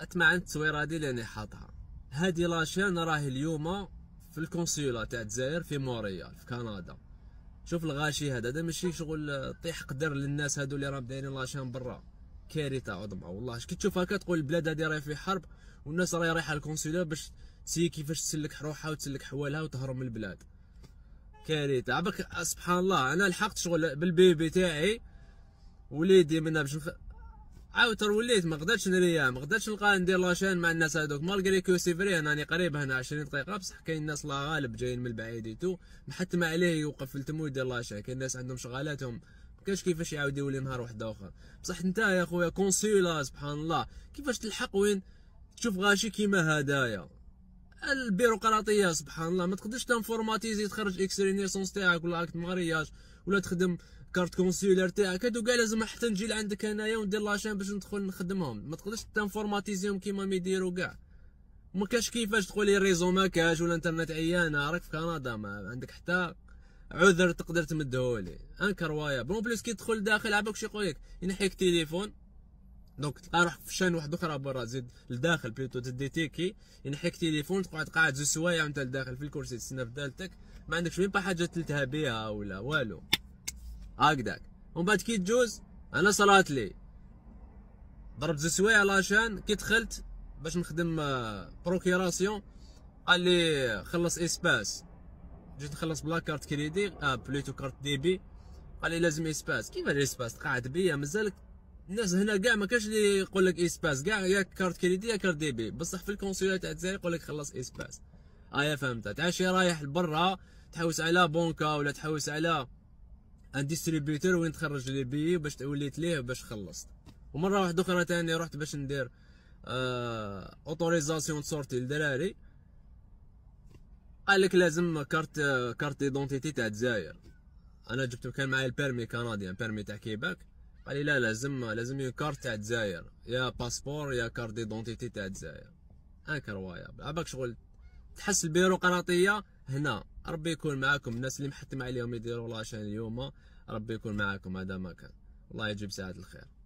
اتمع عن التصويره هذه اللي حاطها هذه لاشين راهي اليوم في الكونسيلا تاع الجزائر في موريال في كندا شوف الغاشي هذا هذا ماشي شغل طيح قدر للناس هادو اللي راهم دايرين لاشين برا كارثه عظمى والله كي تشوف هكا تقول البلاد هذه راهي في حرب والناس راهي رايحه الكونسيولا باش تسي كيفاش تسلك روحها وتسلك حوالها وتهرب من البلاد كارثه عبك سبحان الله انا لحقت شغل بالبيبي تاعي وليدي منا باش عاوتر وليت ما قدرتش نريا ما قدرتش نلقى ندير لاشين مع الناس هذوك مالغري كو سي فري انا راني قريب هنا 20 دقيقه بصح كاين الناس لا غالب جايين من البعيد ايتو محتم عليه يوقف في التمو يدير لاشين كاين الناس عندهم شغالاتهم كاش كيفاش يعاود يولي نهار واحد اخر بصح انت يا خويا كونسيلا سبحان الله كيفاش تلحق وين تشوف غاشي كيما هدايا البيروقراطيه سبحان الله ما تقدرش تنفورماتيزي تخرج نيسونس تاعك ولا اكت مارياج ولا تخدم كارت كونسيولار تاعك هادو كاع لازم حتى نجي لعندك انايا وندير لاشين باش ندخل نخدمهم ما تقدرش تنفورماتيزيهم كيما ما يديروا كاع ما كاش كيفاش تقول لي الريزو ما كاش ولا انترنت عيانه راك في كندا ما عندك حتى عذر تقدر تمدهولي انكر وايا بون بليس كي تدخل داخل عباك شي يقول لك ينحيك تليفون دونك تلقى روحك في شان واحد اخرى برا زيد لداخل بلوتو تدي تيكي ينحيك تليفون تقعد قاعد زوج سوايع وانت لداخل في الكرسي في دالتك ما عندكش ميم با حاجه تلتها بها ولا والو هكذاك ومن بعد كي تجوز انا صلات لي ضربت زوج سوايع لاشان كي دخلت باش نخدم بروكيراسيون آه، قال لي خلص اسباس جيت نخلص بلا كارت كريدي اه بليتو كارت ديبي قال لي لازم اسباس كيف الاسباس تقاعد بيا مازالك الناس هنا كاع ما كاش اللي يقول لك اسباس كاع يا كارت كريدي يا كارت ديبي بصح في الكونسيلا تاع الجزائر يقول لك خلص اسباس اه يا فهمت تعشي رايح لبرا تحوس على بونكا ولا تحوس على ان ديستريبيوتور وين تخرج لي بي باش وليت ليه باش خلصت ومره واحده اخرى تاني رحت باش ندير آه اوتوريزاسيون سورتي لدراري قالك لازم كارت كارت ايدونتيتي تاع الجزائر انا جبت كان معايا البيرمي كندي بيرمي تاع كيباك قال لي لا لازم لازم كارت تاع الجزائر يا باسبور يا كارت ايدونتيتي تاع الجزائر هاكا روايه عباك شغل تحس البيروقراطيه هنا ربي يكون معاكم الناس اللي محتم عليهم يديروا لاشين اليوم ربي يكون معاكم هذا ما كان الله يجيب ساعة الخير